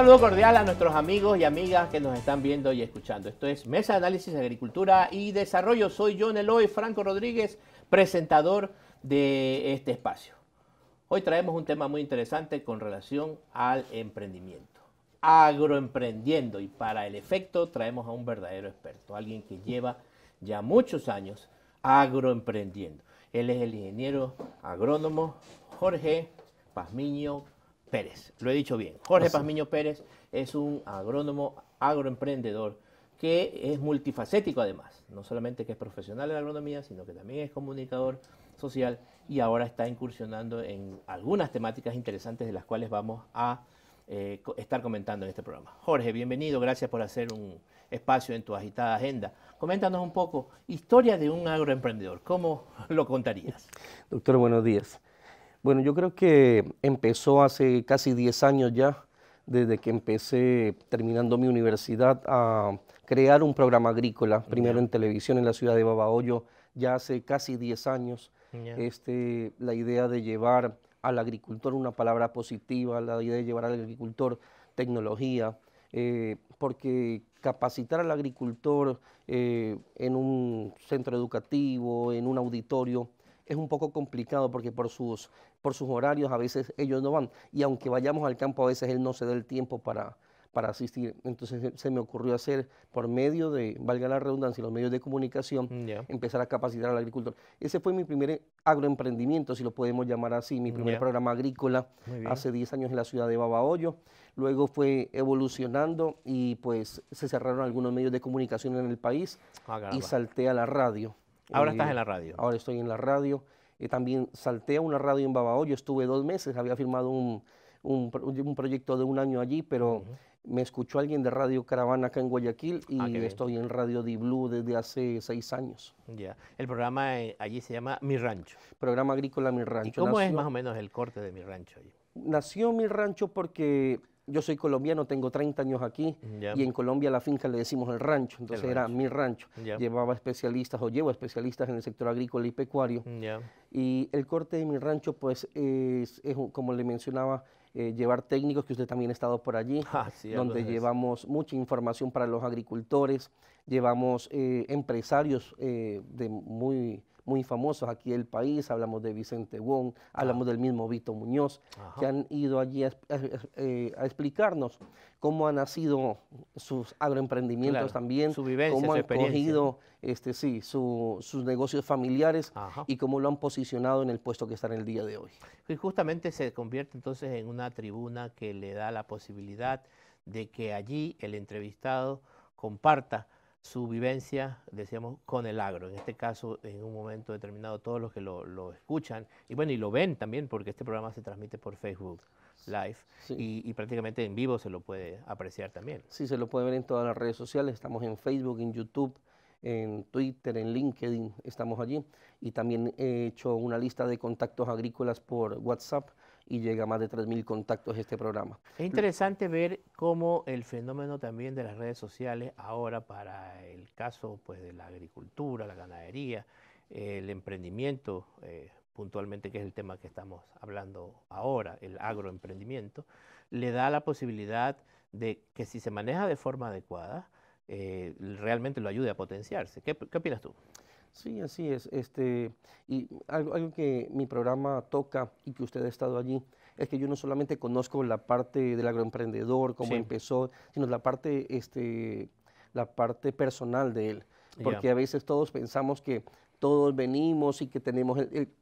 saludo cordial a nuestros amigos y amigas que nos están viendo y escuchando. Esto es Mesa de Análisis de Agricultura y Desarrollo. Soy John Eloy Franco Rodríguez, presentador de este espacio. Hoy traemos un tema muy interesante con relación al emprendimiento. Agroemprendiendo y para el efecto traemos a un verdadero experto, alguien que lleva ya muchos años agroemprendiendo. Él es el ingeniero agrónomo Jorge Pazmiño Pérez. Lo he dicho bien. Jorge pasmiño Pazmiño Pérez es un agrónomo agroemprendedor que es multifacético además. No solamente que es profesional en agronomía, sino que también es comunicador social y ahora está incursionando en algunas temáticas interesantes de las cuales vamos a eh, estar comentando en este programa. Jorge, bienvenido. Gracias por hacer un espacio en tu agitada agenda. Coméntanos un poco, historia de un agroemprendedor. ¿Cómo lo contarías? Doctor, buenos días. Bueno, yo creo que empezó hace casi 10 años ya, desde que empecé terminando mi universidad, a crear un programa agrícola, primero en televisión en la ciudad de Babahoyo, ya hace casi 10 años. Este, la idea de llevar al agricultor una palabra positiva, la idea de llevar al agricultor tecnología, eh, porque capacitar al agricultor eh, en un centro educativo, en un auditorio, es un poco complicado porque por sus por sus horarios a veces ellos no van. Y aunque vayamos al campo, a veces él no se da el tiempo para, para asistir. Entonces se me ocurrió hacer, por medio de, valga la redundancia, los medios de comunicación, mm, empezar a capacitar al agricultor. Ese fue mi primer agroemprendimiento, si lo podemos llamar así, mi primer programa agrícola hace 10 años en la ciudad de Babahoyo. Luego fue evolucionando y pues se cerraron algunos medios de comunicación en el país ah, y salté a la radio. Ahora estás eh, en la radio. Ahora estoy en la radio. Eh, también salté a una radio en Babahoyo yo estuve dos meses, había firmado un, un, proyecto de un año allí, pero me escuchó alguien de Radio Caravana acá en Guayaquil y ah, estoy en Radio Di desde hace seis años. Ya, el programa eh, allí se llama Mi Rancho. Programa agrícola Mi Rancho. ¿Y ¿Cómo es más o menos el corte de Mi Rancho? Allí? Nació Mi Rancho porque yo soy colombiano, tengo 30 años aquí y en Colombia la finca le decimos el rancho, entonces era mi rancho. Llevaba especialistas o llevo especialistas en el sector agrícola y pecuario. Y el corte de mi rancho, pues, es, como le mencionaba, eh, llevar técnicos, que usted también ha estado por allí, ah, donde llevamos mucha información para los agricultores, llevamos eh, empresarios eh, de muy muy famosos aquí del país, hablamos de Vicente Wong, hablamos ah. del mismo Vito Muñoz, que han ido allí eh, a, explicarnos cómo han nacido sus agroemprendimientos también, cómo han su cogido este, sí, sus negocios familiares y cómo lo han posicionado en el puesto que está en el día de hoy. Y justamente se convierte entonces en una tribuna que le da la posibilidad de que allí el entrevistado comparta su vivencia, decíamos, con el agro. En este caso, en un momento determinado, todos los que lo, escuchan, y bueno, y lo ven también, porque este programa se transmite por Facebook Live, y, y, prácticamente en vivo se lo puede apreciar también. Sí, se lo puede ver en todas las redes sociales, estamos en Facebook, en YouTube, en Twitter, en LinkedIn, estamos allí, y también he hecho una lista de contactos agrícolas por WhatsApp, y llega a más de 3.000 contactos este programa. Es interesante ver cómo el fenómeno también de las redes sociales ahora para el caso pues, de la agricultura, la ganadería, el emprendimiento, eh, puntualmente que es el tema que estamos hablando ahora, el agroemprendimiento, le da la posibilidad de que si se maneja de forma adecuada, eh, realmente lo ayude a potenciarse. ¿Qué, qué opinas tú? Sí, así es. Este, y algo, algo, que mi programa toca y que usted ha estado allí es que yo no solamente conozco la parte del agroemprendedor, cómo empezó, sino la parte, este, la parte personal de él. Porque a veces todos pensamos que todos venimos y que tenemos,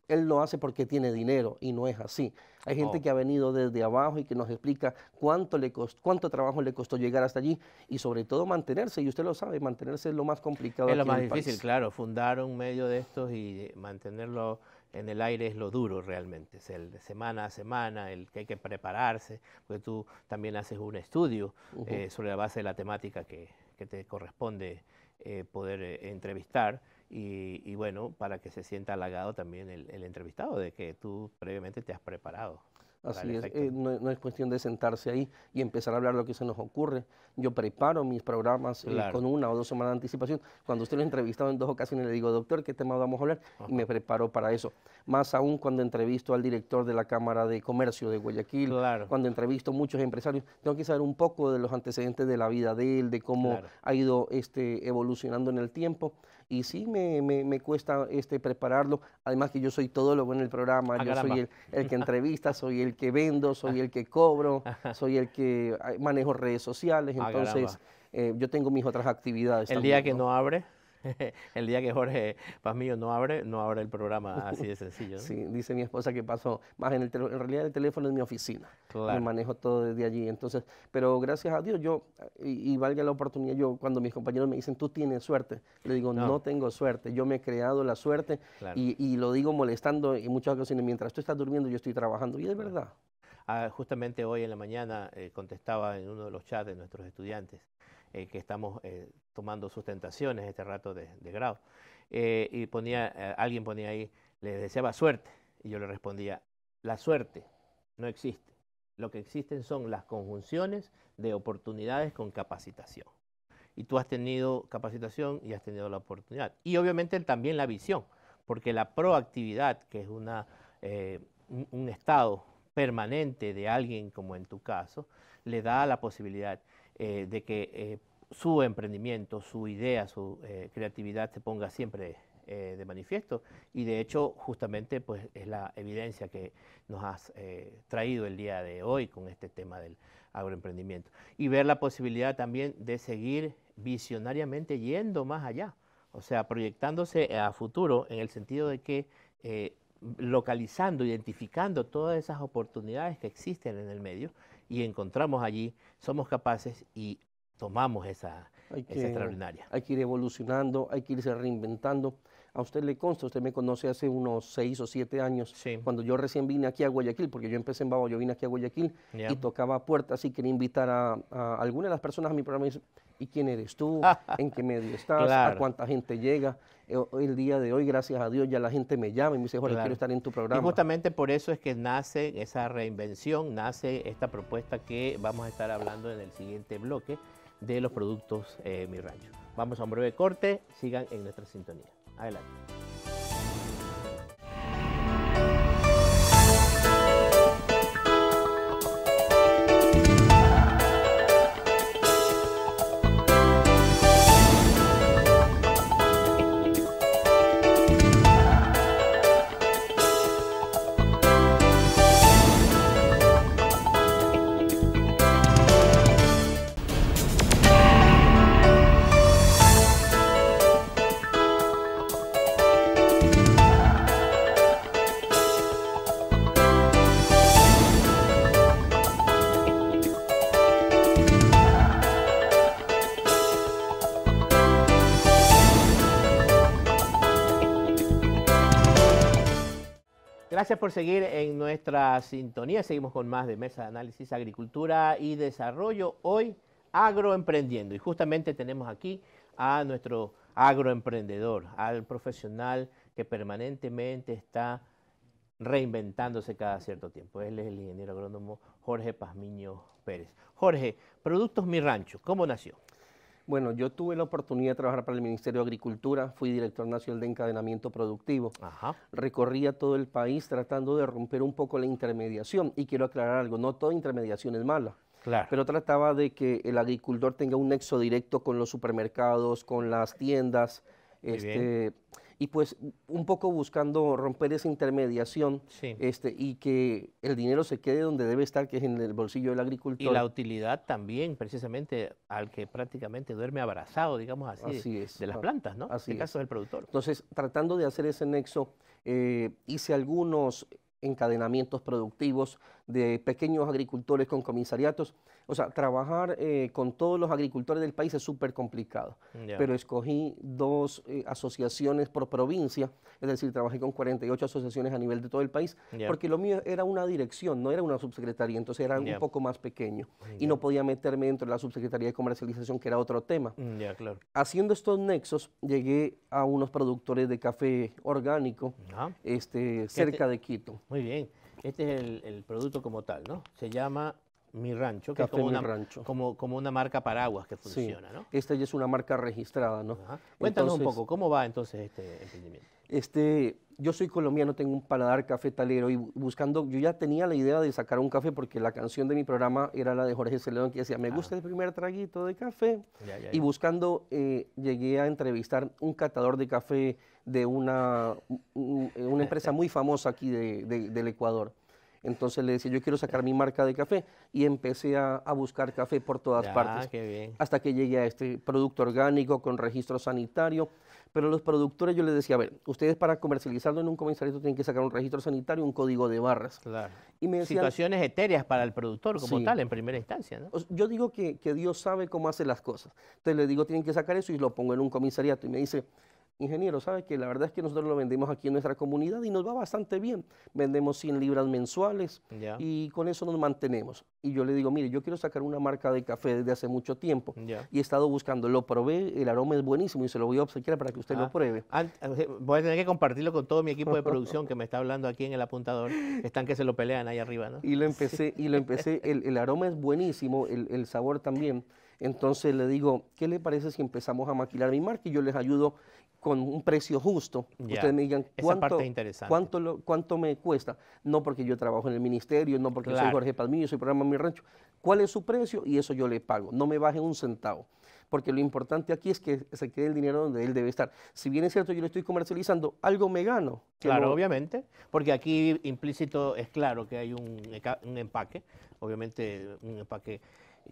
él, lo hace porque tiene dinero y no es así. Hay gente oh. que ha venido desde abajo y que nos explica cuánto, le cuánto trabajo le costó llegar hasta allí y sobre todo mantenerse, y usted lo sabe, mantenerse es lo más complicado. Es lo más difícil, claro, fundar un medio de estos y mantenerlo en el aire es lo duro realmente, es el de semana a semana, el que hay que prepararse, porque tú también haces un estudio eh, sobre la base de la temática que, que te corresponde eh, poder eh, entrevistar y, bueno, para que se sienta halagado también el, entrevistado de que tú previamente te has preparado. Así es, eh, no, es cuestión de sentarse ahí y empezar a hablar lo que se nos ocurre. Yo preparo mis programas eh, con una o dos semanas de anticipación. Cuando usted lo ha entrevistado en dos ocasiones, le digo, doctor, ¿qué tema vamos a hablar? Y me preparo para eso. Más aún cuando entrevisto al director de la Cámara de Comercio de Guayaquil, cuando entrevisto muchos empresarios, tengo que saber un poco de los antecedentes de la vida de él, de cómo ha ido este, evolucionando en el tiempo y sí me, me, cuesta este, prepararlo. Además que yo soy todo lo bueno en el programa, ah, yo soy el, que entrevista, soy el que vendo, soy ah. el que cobro, soy el que ah, manejo redes sociales, entonces eh, yo tengo mis otras actividades. ¿El día que no abre? el día que Jorge Pazmillo no abre, no abre el programa, así de sencillo. Sí, dice mi esposa que pasó más en, el en realidad el teléfono es mi oficina. Claro. manejo todo desde allí. Entonces, pero gracias a Dios, yo, y, valga la oportunidad, yo cuando mis compañeros me dicen, tú tienes suerte, le digo, no, tengo suerte, yo me he creado la suerte y, lo digo molestando y muchas ocasiones, mientras tú estás durmiendo, yo estoy trabajando, y es verdad. Ah, justamente hoy en la mañana eh, contestaba en uno de los chats de nuestros estudiantes eh, que estamos eh, tomando sustentaciones este rato de, grado. Eh, y ponía, alguien ponía ahí, le deseaba suerte, y yo le respondía, la suerte no existe. Lo que existen son las conjunciones de oportunidades con capacitación. Y tú has tenido capacitación y has tenido la oportunidad. Y obviamente también la visión, porque la proactividad, que es una, un, un estado permanente de alguien como en tu caso, le da la posibilidad eh, de que eh, su emprendimiento, su idea, su eh, creatividad se ponga siempre de manifiesto. Y de hecho, justamente, pues, es la evidencia que nos has traído el día de hoy con este tema del agroemprendimiento. Y ver la posibilidad también de seguir visionariamente yendo más allá, o sea, proyectándose a futuro en el sentido de que localizando, identificando todas esas oportunidades que existen en el medio y encontramos allí, somos capaces y tomamos esa, extraordinaria. Hay que ir evolucionando, hay que irse reinventando a usted le consta, usted me conoce hace unos seis o siete años, cuando yo recién vine aquí a Guayaquil, porque yo empecé en Babo, yo vine aquí a Guayaquil y tocaba puertas y quería invitar a, alguna de las personas a mi programa y ¿y quién eres tú? ¿En qué medio estás? ¿A cuánta gente llega? Eh, el día de hoy, gracias a Dios, ya la gente me llama y me dice, Jorge, quiero estar en tu programa. Y justamente por eso es que nace esa reinvención, nace esta propuesta que vamos a estar hablando en el siguiente bloque de los productos eh, Mi Rancho. Vamos a un breve corte, sigan en nuestra sintonía. I like Gracias por seguir en nuestra sintonía. Seguimos con más de Mesa de Análisis Agricultura y Desarrollo. Hoy agroemprendiendo. Y justamente tenemos aquí a nuestro agroemprendedor, al profesional que permanentemente está reinventándose cada cierto tiempo. Él es el ingeniero agrónomo Jorge Pazmiño Pérez. Jorge, Productos Mi Rancho, ¿cómo nació? Bueno, yo tuve la oportunidad de trabajar para el Ministerio de Agricultura, fui director nacional de encadenamiento productivo. Ajá. Recorría todo el país tratando de romper un poco la intermediación. Y quiero aclarar algo, no toda intermediación es mala. Claro. Pero trataba de que el agricultor tenga un nexo directo con los supermercados, con las tiendas. este, y pues un poco buscando romper esa intermediación este, y que el dinero se quede donde debe estar, que es en el bolsillo del agricultor. Y la utilidad también, precisamente, al que prácticamente duerme abrazado, digamos así, de las ah, plantas, ¿no? Así en el caso del productor. Entonces, tratando de hacer ese nexo, eh, hice algunos encadenamientos productivos de pequeños agricultores con comisariatos. O sea, trabajar eh, con todos los agricultores del país es súper complicado. Pero escogí dos eh, asociaciones por provincia, es decir, trabajé con 48 asociaciones a nivel de todo el país, porque lo mío era una dirección, no era una subsecretaría, entonces era un poco más pequeño y no podía meterme dentro de la subsecretaría de comercialización, que era otro tema. Mm, claro. Haciendo estos nexos, llegué a unos productores de café orgánico ah. este, cerca de Quito. Muy bien. Este es el, producto como tal, ¿no? Se llama mi Rancho, que es como, una, marca paraguas que funciona, ¿no? Esta ya es una marca registrada, ¿no? Cuéntanos un poco, ¿cómo va entonces este emprendimiento? este, yo soy colombiano, tengo un paladar cafetalero y buscando, yo ya tenía la idea de sacar un café porque la canción de mi programa era la de Jorge Celedón que decía, me gusta el primer traguito de café. Y buscando, eh, llegué a entrevistar un catador de café de una, una empresa muy famosa aquí de, del Ecuador. Entonces le decía, yo quiero sacar mi marca de café y empecé a, a buscar café por todas partes. Hasta que llegué a este producto orgánico con registro sanitario pero los productores yo les decía, a ver, ustedes para comercializarlo en un comisariato tienen que sacar un registro sanitario, un código de barras. Claro. Y me Situaciones etéreas para el productor como tal, en primera instancia. Yo digo que, que Dios sabe cómo hace las cosas. Entonces le digo, tienen que sacar eso y lo pongo en un comisariato. Y me dice, ingeniero, ¿sabe que la verdad es que nosotros lo vendemos aquí en nuestra comunidad y nos va bastante bien? Vendemos 100 libras mensuales y con eso nos mantenemos. Y yo le digo, mire, yo quiero sacar una marca de café desde hace mucho tiempo y he estado buscando, lo probé, el aroma es buenísimo y se lo voy a obsequiar para que usted lo ah, pruebe. Ah, eh, voy a tener que compartirlo con todo mi equipo de producción que me está hablando aquí en el apuntador. Están que se lo pelean ahí arriba, ¿no? Y lo empecé, y lo empecé, el, aroma es buenísimo, el, el sabor también. Entonces le digo, ¿qué le parece si empezamos a maquilar mi marca y yo les ayudo con un precio justo? Ustedes me digan, ¿cuánto, cuánto, me cuesta? No porque yo trabajo en el ministerio, no porque soy Jorge Palmillo, soy programa Mi Rancho. ¿Cuál es su precio? Y eso yo le pago. No me baje un centavo porque lo importante aquí es que se quede el dinero donde él debe estar. Si bien es cierto, yo lo estoy comercializando, algo me gano. Claro, obviamente, porque aquí implícito es claro que hay un, empaque, obviamente un empaque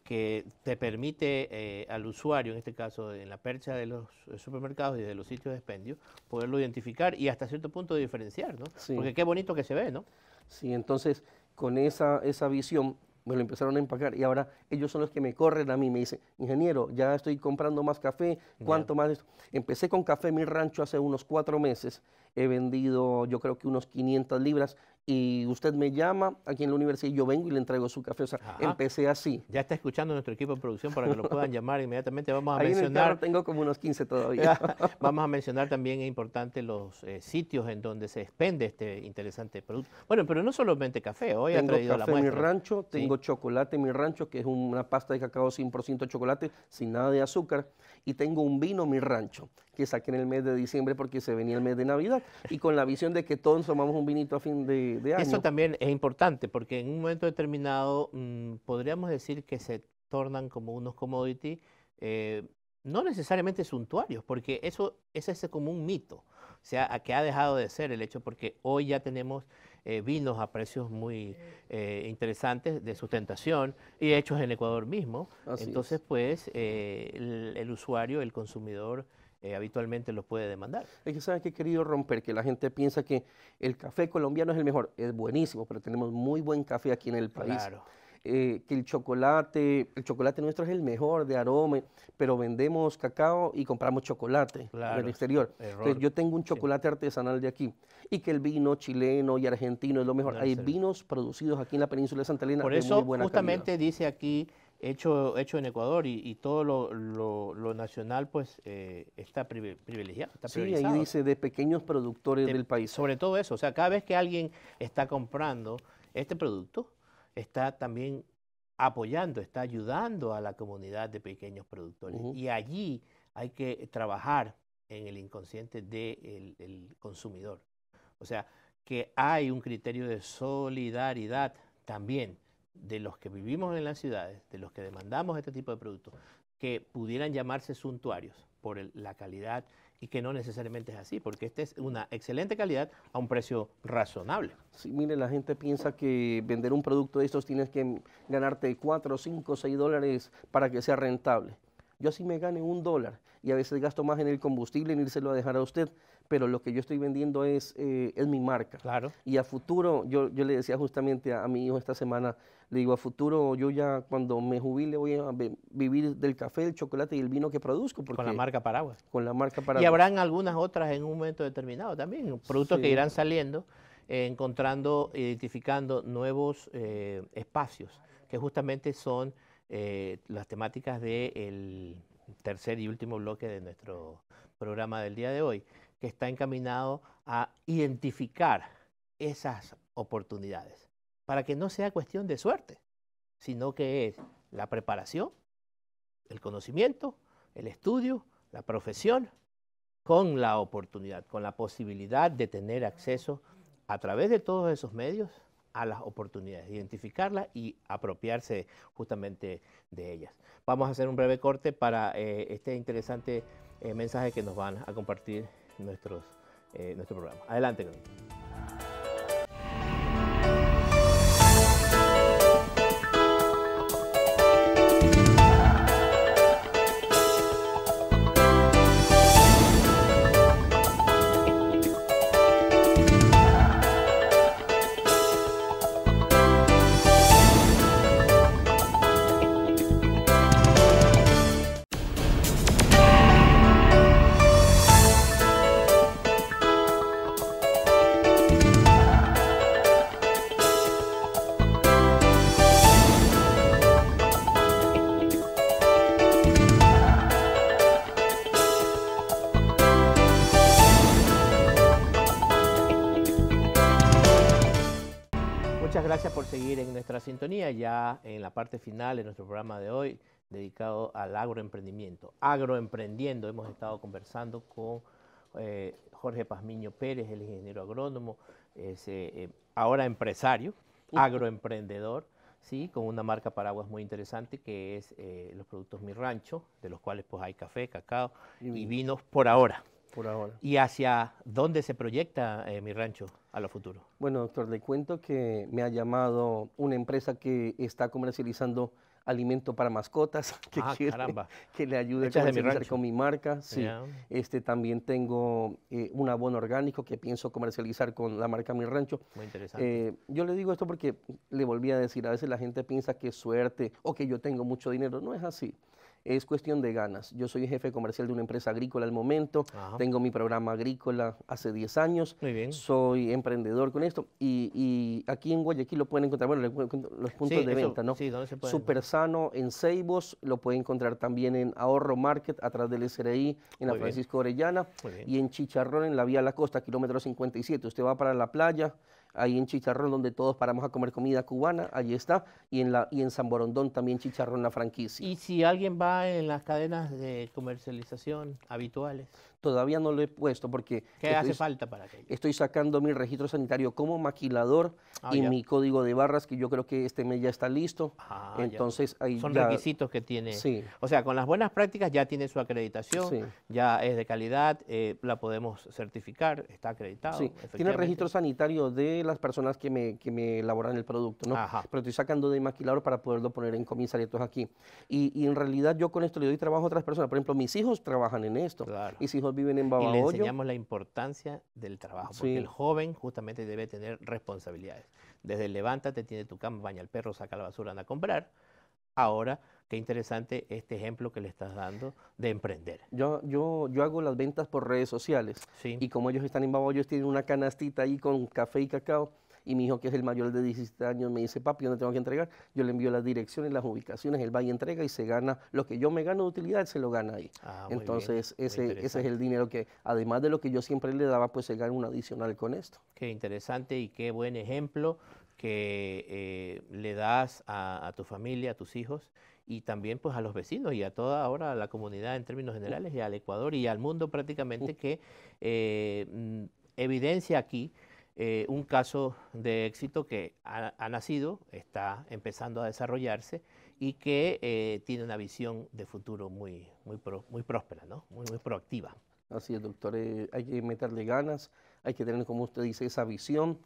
que te permite eh, al usuario, en este caso en la percha de los eh, supermercados y de los sitios de expendio, poderlo identificar y hasta cierto punto diferenciar, ¿no? Porque qué bonito que se ve, ¿no? Sí, entonces con esa, esa visión me lo empezaron a empacar y ahora ellos son los que me corren a mí, me dicen, ingeniero, ya estoy comprando más café, ¿cuánto más? Empecé con café en mi rancho hace unos cuatro meses, he vendido yo creo que unos 500 libras y usted me llama aquí en la universidad y yo vengo y le entrego su café. O sea, empecé así. Ya está escuchando nuestro equipo de producción para que lo puedan llamar inmediatamente. Vamos a Ahí mencionar. En el carro tengo como unos 15 todavía. Vamos a mencionar también, es importante, los eh, sitios en donde se expende este interesante producto. Bueno, pero no solamente café, hoy ha traído café la muestra. mi rancho, tengo chocolate mi rancho, que es una pasta de cacao 100% chocolate, sin nada de azúcar, y tengo un vino mi rancho que saquen el mes de diciembre porque se venía el mes de Navidad y con la visión de que todos tomamos un vinito a fin de, año. Eso también es importante porque en un momento determinado mm, podríamos decir que se tornan como unos commodities, eh, no necesariamente suntuarios, porque eso es ese como un mito, o sea, que ha dejado de ser el hecho porque hoy ya tenemos eh, vinos a precios muy eh, interesantes de sustentación y hechos en Ecuador mismo. Entonces, pues, el, usuario, el consumidor eh, habitualmente lo puede demandar. Es que sabes que he querido romper, que la gente piensa que el café colombiano es el mejor. Es buenísimo, pero tenemos muy buen café aquí en el país. Claro. Eh, que el chocolate, el chocolate nuestro es el mejor de aroma, pero vendemos cacao y compramos chocolate del exterior. yo tengo un chocolate artesanal de aquí y que el vino chileno y argentino es lo mejor. Hay vinos producidos aquí en la península de Santa Elena. Por eso muy buena justamente dice aquí hecho, hecho en Ecuador y, todo lo, nacional pues eh, está privilegiado. Está sí, ahí dice de pequeños productores del país. Sobre todo eso, o sea, cada vez que alguien está comprando este producto, está también apoyando, está ayudando a la comunidad de pequeños productores. Y allí hay que trabajar en el inconsciente del el consumidor. O sea, que hay un criterio de solidaridad también de los que vivimos en las ciudades, de los que demandamos este tipo de productos, que pudieran llamarse suntuarios por la calidad y que no necesariamente es así, porque esta es una excelente calidad a un precio razonable. Si mire, la gente piensa que vender un producto de estos tienes que ganarte 4, 5, 6 dólares para que sea rentable. Yo así me gane un dólar y a veces gasto más en el combustible en lo a dejar a usted pero lo que yo estoy vendiendo eh, es, mi marca. Claro. Y a futuro, yo, le decía justamente a, mi hijo esta semana, le digo, a futuro yo ya cuando me jubile voy a vivir del café, el chocolate y el vino que produzco. con la marca Paraguas. Con la marca Y habrán algunas otras en un momento determinado también, productos que irán saliendo, eh, encontrando, identificando nuevos eh, espacios, que justamente son las temáticas del tercer y último bloque de nuestro programa del día de hoy que está encaminado a identificar esas oportunidades, para que no sea cuestión de suerte, sino que es la preparación, el conocimiento, el estudio, la profesión, con la oportunidad, con la posibilidad de tener acceso a través de todos esos medios a las oportunidades, identificarlas y apropiarse justamente de ellas. Vamos a hacer un breve corte para eh, este interesante eh, mensaje que nos van a compartir nuestros, eh, nuestro programa. Adelante, sintonía ya en la parte final de nuestro programa de hoy dedicado al agroemprendimiento. Agroemprendiendo, hemos estado conversando con eh, Jorge Pazmiño Pérez, el ingeniero agrónomo, eh, ahora empresario, agroemprendedor, ¿sí? con una marca paraguas muy interesante que es eh, los productos Mi Rancho, de los cuales pues hay café, cacao y vinos por ahora. ¿Y hacia dónde se proyecta eh, mi rancho a lo futuro? Bueno, doctor, le cuento que me ha llamado una empresa que está comercializando alimento para mascotas que, ah, quiere, que le ayude a comercializar con mi marca. Este, también tengo eh, un abono orgánico que pienso comercializar con la marca Mi Rancho. Muy interesante. Eh, yo le digo esto porque le volví a decir, a veces la gente piensa que es suerte o que yo tengo mucho dinero. No es así es cuestión de ganas. Yo soy jefe comercial de una empresa agrícola al momento, tengo mi programa agrícola hace 10 años, Muy bien. soy emprendedor con esto y, aquí en Guayaquil lo pueden encontrar, bueno, los puntos de venta, ¿no? Sí, Donde se puede? Super Sano en Seibos, lo pueden encontrar también en Ahorro Market, atrás del SRI, en la Francisco Orellana y en Chicharrón, en la Vía la Costa, kilómetro 57. Usted va para la playa ahí en Chicharrón, donde todos paramos a comer comida cubana, allí está, y en, la, y en San Borondón también Chicharrón la franquicia. ¿Y si alguien va en las cadenas de comercialización habituales? todavía no lo he puesto porque... ¿Qué hace falta para que Estoy sacando mi registro sanitario como maquilador ah, y mi código de barras, que yo creo que este mes ya está listo. Ah, Entonces, Son requisitos que tiene. Sí. O sea, con las buenas prácticas ya tiene su acreditación, ya es de calidad, eh, la podemos certificar, está acreditado. tiene el registro sanitario de las personas que me, elaboran el producto, ¿no? Pero estoy sacando de maquilador para poderlo poner en comisariatos aquí. Y, en realidad yo con esto le doy trabajo a otras personas. Por ejemplo, mis hijos trabajan en esto. Mis hijos viven en Babahoyo. Y le enseñamos la importancia del trabajo, porque el joven justamente debe tener responsabilidades. Desde levántate, tiene tu cama, baña al perro, saca la basura, anda a comprar. Ahora, qué interesante este ejemplo que le estás dando de emprender. Yo, yo, yo hago las ventas por redes sociales. Y como ellos están en Babahoyo, tienen una canastita ahí con café y cacao y mi hijo, que es el mayor de 17 años, me dice, papi, ¿dónde tengo que entregar? Yo le envío las direcciones, las ubicaciones, él va y entrega y se gana, lo que yo me gano de utilidad, se lo gana ahí. Ah, Entonces, ese, es el dinero que, además de lo que yo siempre le daba, pues se gana un adicional con esto. Qué interesante y qué buen ejemplo que eh, le das a, tu familia, a tus hijos y también pues a los vecinos y a toda ahora la comunidad en términos generales y al Ecuador y al mundo prácticamente que eh, mm, evidencia aquí eh, un caso de éxito que ha, nacido, está empezando a desarrollarse y que eh, tiene una visión de futuro muy, muy, muy próspera, ¿no? muy, proactiva. Así es, doctor. Eh, hay que meterle ganas, hay que tener, como usted dice, esa visión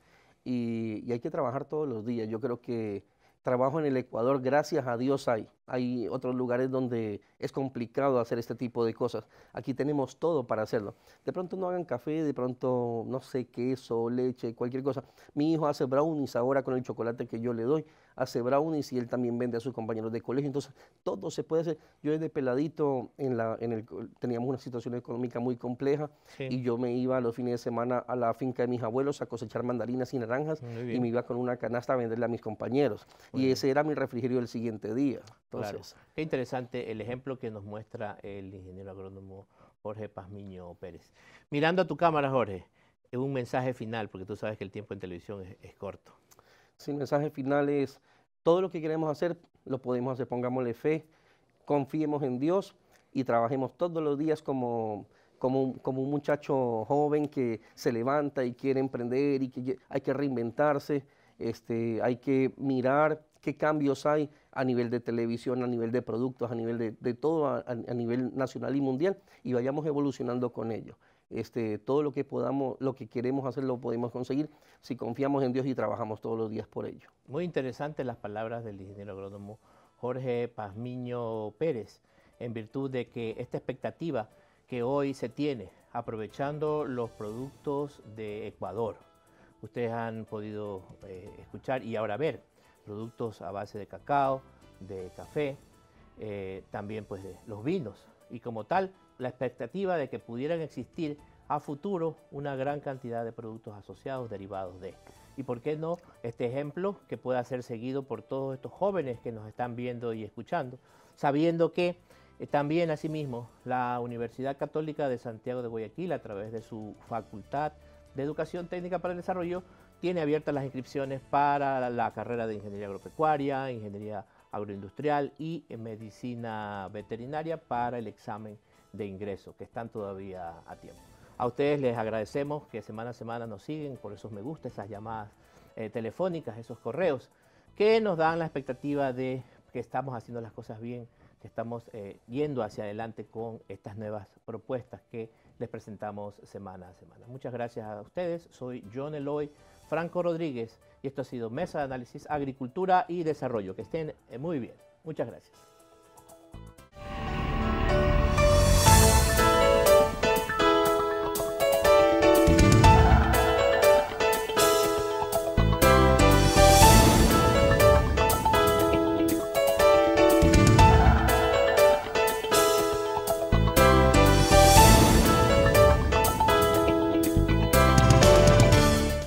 y, hay que trabajar todos los días. Yo creo que trabajo en el Ecuador, gracias a Dios hay hay otros lugares donde es complicado hacer este tipo de cosas. Aquí tenemos todo para hacerlo. De pronto no hagan café, de pronto, no sé, queso, leche, cualquier cosa. Mi hijo hace brownies ahora con el chocolate que yo le doy. Hace brownies y él también vende a sus compañeros de colegio. Entonces, todo se puede hacer. Yo de peladito en la, en el, teníamos una situación económica muy compleja y yo me iba los fines de semana a la finca de mis abuelos a cosechar mandarinas y naranjas y me iba con una canasta a venderle a mis compañeros. y ese era mi refrigerio el siguiente día. Entonces, Qué interesante el ejemplo que nos muestra el ingeniero agrónomo Jorge Pazmiño Pérez. Mirando a tu cámara, Jorge, un mensaje final, porque tú sabes que el tiempo en televisión es, corto. Sí, el mensaje final es, todo lo que queremos hacer, lo podemos hacer, pongámosle fe, confiemos en Dios y trabajemos todos los días como, como, un muchacho joven que se levanta y quiere emprender y que hay que reinventarse, este, hay que mirar qué cambios hay a nivel de televisión, a nivel de productos, a nivel de, todo, a, nivel nacional y mundial, y vayamos evolucionando con ello. Este, todo lo que podamos, lo que queremos hacer lo podemos conseguir si confiamos en Dios y trabajamos todos los días por ello. Muy interesantes las palabras del ingeniero agrónomo Jorge Pazmiño Pérez, en virtud de que esta expectativa que hoy se tiene, aprovechando los productos de Ecuador, ustedes han podido eh, escuchar y ahora ver productos a base de cacao, de café, eh, también pues los vinos. Y como tal, la expectativa de que pudieran existir a futuro una gran cantidad de productos asociados derivados de. Y por qué no este ejemplo que pueda ser seguido por todos estos jóvenes que nos están viendo y escuchando, sabiendo que eh, también asimismo la Universidad Católica de Santiago de Guayaquil a través de su Facultad de Educación Técnica para el Desarrollo tiene abiertas las inscripciones para la carrera de Ingeniería Agropecuaria, Ingeniería Agroindustrial y Medicina Veterinaria para el examen de ingreso, que están todavía a tiempo. A ustedes les agradecemos que semana a semana nos siguen por esos me gusta, esas llamadas eh, telefónicas, esos correos, que nos dan la expectativa de que estamos haciendo las cosas bien, que estamos eh, yendo hacia adelante con estas nuevas propuestas que les presentamos semana a semana. Muchas gracias a ustedes. Soy John Eloy Franco Rodríguez y esto ha sido Mesa de Análisis Agricultura y Desarrollo. Que estén eh, muy bien. Muchas gracias.